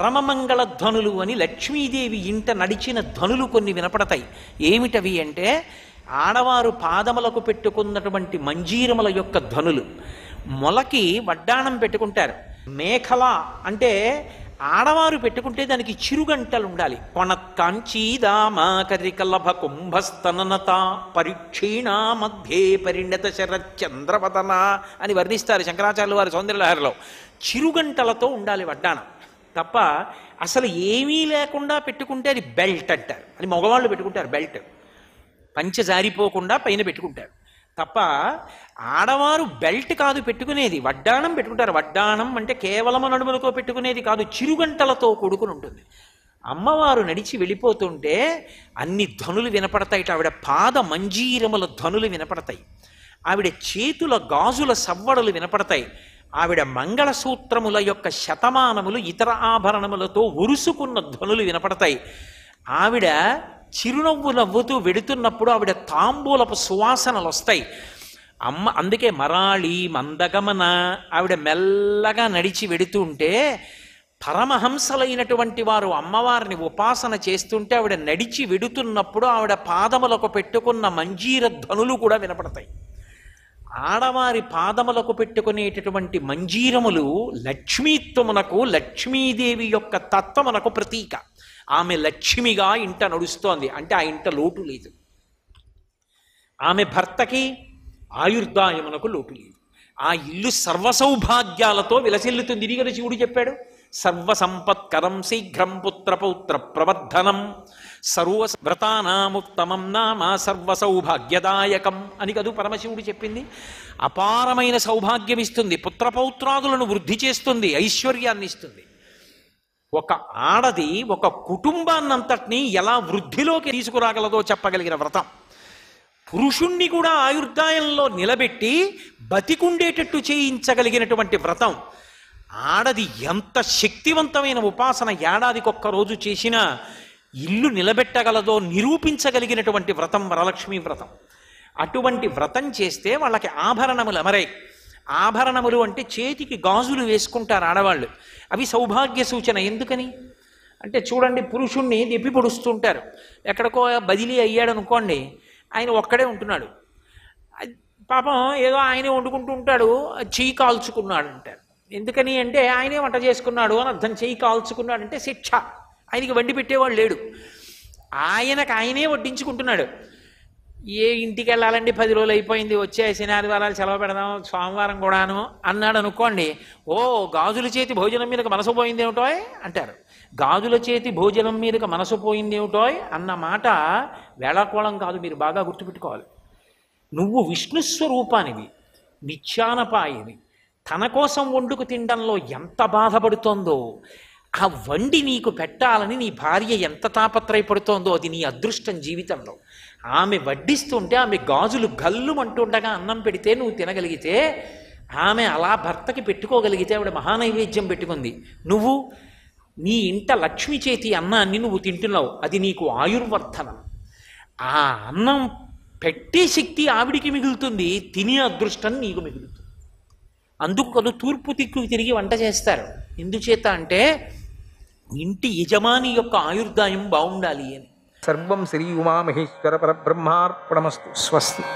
పరమమంగళ ధ్వనులు అని లక్ష్మీదేవి ఇంట నడిచిన ధ్వనులు కొన్ని వినపడతాయి ఏమిటవి అంటే ఆడవారు పాదములకు పెట్టుకున్నటువంటి మంజీరముల యొక్క ధ్వనులు మొలకి వడ్డాణం పెట్టుకుంటారు మేఖల అంటే ఆడవారు పెట్టుకుంటే దానికి చిరుగంటలు ఉండాలి కొనత్కాంచీదామా కుంభస్తనత పరీక్షీణా మధ్యే పరిణత శరచంద్రవదన అని వర్ణిస్తారు శంకరాచార్యుల వారి సౌందర్యలహరిలో చిరుగంటలతో ఉండాలి వడ్డాణం తప్ప అసలు ఏమీ లేకుండా పెట్టుకుంటే అది బెల్ట్ అంటారు అది మగవాళ్ళు పెట్టుకుంటారు బెల్ట్ పంచ జారిపోకుండా పైన పెట్టుకుంటారు తప్ప ఆడవారు బెల్ట్ కాదు పెట్టుకునేది వడ్డాణం పెట్టుకుంటారు వడ్డాణం అంటే కేవలం నడుములతో పెట్టుకునేది కాదు చిరుగంటలతో కూడుకుని ఉంటుంది అమ్మవారు నడిచి వెళ్ళిపోతుంటే అన్ని ధ్వనులు వినపడతాయి ఆవిడ పాద మంజీరముల ధ్వనులు వినపడతాయి ఆవిడ చేతుల గాజుల సవ్వడలు వినపడతాయి ఆవిడ మంగళసూత్రముల యొక్క శతమానములు ఇతర ఆభరణములతో ఉరుసుకున్న ధ్వనులు వినపడతాయి ఆవిడ చిరునవ్వు నవ్వుతూ వెడుతున్నప్పుడు ఆవిడ తాంబూలపు సువాసనలు వస్తాయి అమ్మ అందుకే మరాళి మందగమన ఆవిడ మెల్లగా నడిచి వెడుతూ ఉంటే పరమహంసలైనటువంటి వారు అమ్మవారిని ఉపాసన చేస్తుంటే ఆవిడ నడిచి వెడుతున్నప్పుడు ఆవిడ పాదములకు పెట్టుకున్న మంజీర ధ్వనులు కూడా వినపడతాయి ఆడవారి పాదములకు పెట్టుకునేటటువంటి మంజీరములు లక్ష్మీత్వమునకు లక్ష్మీదేవి యొక్క తత్వమునకు ప్రతీక ఆమె లక్ష్మిగా ఇంట నడుస్తోంది అంటే ఆ ఇంట లోటు లేదు ఆమె భర్తకి ఆయుర్దాయమునకు లోటు లేదు ఆ ఇల్లు సర్వసౌభాగ్యాలతో విలసిల్లుతుంది ఇది కదా శివుడు చెప్పాడు సర్వసంపత్కరం శీఘ్రం పుత్రపౌత్ర ప్రవర్ధనం సర్వ వ్రతానాముత్తమం నామ సర్వసౌభాగ్యదాయకం అని కదూ పరమశివుడు చెప్పింది అపారమైన సౌభాగ్యం ఇస్తుంది పుత్రపౌత్రాదులను వృద్ధి చేస్తుంది ఐశ్వర్యాన్ని ఇస్తుంది ఒక ఆడది ఒక కుటుంబాన్నంతటినీ ఎలా వృద్ధిలోకి తీసుకురాగలదో చెప్పగలిగిన వ్రతం పురుషుణ్ణి కూడా ఆయుర్దాయంలో నిలబెట్టి బతికుండేటట్టు చేయించగలిగినటువంటి వ్రతం ఆడది ఎంత శక్తివంతమైన ఉపాసన ఒక్క రోజు చేసినా ఇల్లు నిలబెట్టగలదో నిరూపించగలిగినటువంటి వ్రతం వరలక్ష్మి వ్రతం అటువంటి వ్రతం చేస్తే వాళ్ళకి ఆభరణములు అమరాయి ఆభరణములు అంటే చేతికి గాజులు వేసుకుంటారు ఆడవాళ్ళు అవి సౌభాగ్య సూచన ఎందుకని అంటే చూడండి పురుషుణ్ణి దెప్పి పొడుస్తుంటారు ఎక్కడికో బదిలీ అయ్యాడు అనుకోండి ఆయన ఒక్కడే ఉంటున్నాడు పాపం ఏదో ఆయనే వండుకుంటూ ఉంటాడు చెయ్యి కాల్చుకున్నాడు అంటారు ఎందుకని అంటే ఆయనే వంట చేసుకున్నాడు అని అర్థం చేయి కాల్చుకున్నాడంటే శిక్ష ఆయనకి వండి పెట్టేవాడు లేడు ఆయనకు ఆయనే వడ్డించుకుంటున్నాడు ఏ ఇంటికి వెళ్ళాలండి పది రోజులు అయిపోయింది వచ్చే శనివారాలు సెలవు పెడదాం సోమవారం కూడాను అన్నాడు అనుకోండి ఓ గాజుల చేతి భోజనం మీదకి మనసు పోయింది ఏమిటోయ్ అంటారు గాజుల చేతి భోజనం మీదకి మనసు పోయింది ఏమిటోయ్ అన్న మాట వేళాకోళం కాదు మీరు బాగా గుర్తుపెట్టుకోవాలి నువ్వు విష్ణుస్వరూపానివి నిత్యానపాయివి తన కోసం వండుకు తినడంలో ఎంత బాధపడుతోందో ఆ వండి నీకు పెట్టాలని నీ భార్య ఎంత తాపత్రయపడుతోందో అది నీ అదృష్టం జీవితంలో ఆమె వడ్డిస్తుంటే ఆమె గాజులు గల్లుమంటుండగా అన్నం పెడితే నువ్వు తినగలిగితే ఆమె అలా భర్తకి పెట్టుకోగలిగితే ఆవిడ మహానైవేద్యం పెట్టుకుంది నువ్వు నీ ఇంట లక్ష్మి చేతి అన్నాన్ని నువ్వు తింటున్నావు అది నీకు ఆయుర్వర్ధనం ఆ అన్నం పెట్టే శక్తి ఆవిడికి మిగులుతుంది తినే అదృష్టం నీకు మిగులుతుంది అందుకు కదా తూర్పు దిక్కుకు తిరిగి వంట చేస్తారు ఎందుచేత అంటే ఇంటి యజమాని యొక్క ఆయుర్దాయం బాగుండాలి అని సర్వం శ్రీ ఉమామహేశ్వర పరబ్రహ్మార్పణమస్తు స్వస్తి